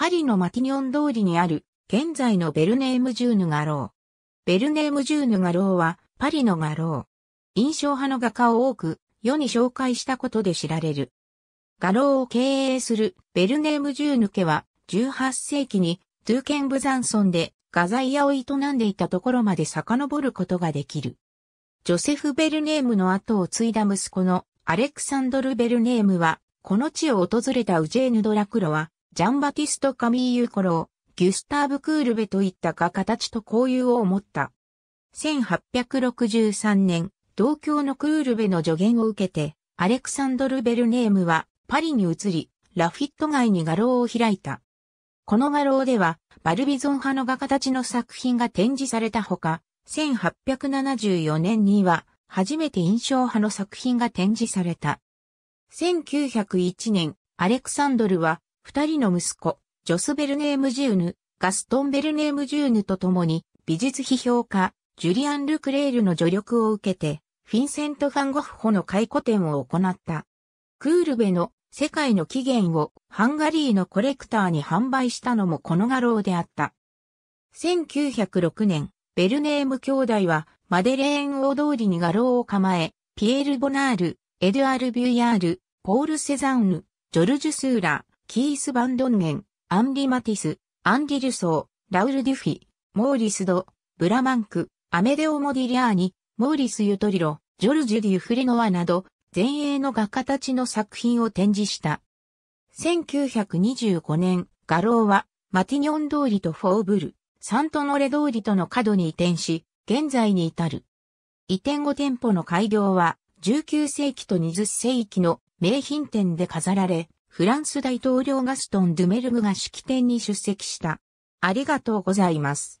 パリのマティニョン通りにある、現在のベルネームジューヌ画廊。ベルネームジューヌ画廊は、パリの画廊。印象派の画家を多く、世に紹介したことで知られる。画廊を経営するベルネームジューヌ家は、18世紀に、トゥーケン・ブザンソンで、画材屋を営んでいたところまで遡ることができる。ジョセフ・ベルネームの後を継いだ息子のアレクサンドル・ベルネームは、この地を訪れたウジェーヌ・ドラクロは、ジャンバティスト・カミーユ・コロー、ギュスターブ・クールベといった画家たちと交友を持った。1863年、同郷のクールベの助言を受けて、アレクサンドル・ベルネームはパリに移り、ラフィット街に画廊を開いた。この画廊では、バルビゾン派の画家たちの作品が展示されたほか、1874年には、初めて印象派の作品が展示された。1901年、アレクサンドルは、二人の息子、ジョス・ベルネーム・ジューヌ、ガストン・ベルネーム・ジューヌと共に、美術批評家、ジュリアン・ル・クレールの助力を受けて、フィンセント・ファン・ゴッホの回顧展を行った。クールベの世界の起源をハンガリーのコレクターに販売したのもこの画廊であった。1906年、ベルネーム兄弟はマデレーン大通りに画廊を構え、ピエール・ボナール、エドゥアル・ビュイヤール、ポール・セザンヌ、ジョルジュ・スーラ、キース・バンドンゲン、アンリ・マティス、アンリ・ルュソー、ラウル・デュフィ、モーリス・ド、ブラマンク、アメデオ・モディリアーニ、モーリス・ユトリロ、ジョルジュ・デュフレノワなど、前衛の画家たちの作品を展示した。1925年、画廊は、マティニョン通りとフォーブル、サントノレ通りとの角に移転し、現在に至る。移転後店舗の改良は、19世紀と20世紀の名品店で飾られ、フランス大統領ガストン・ドゥメルグが式典に出席した。ありがとうございます。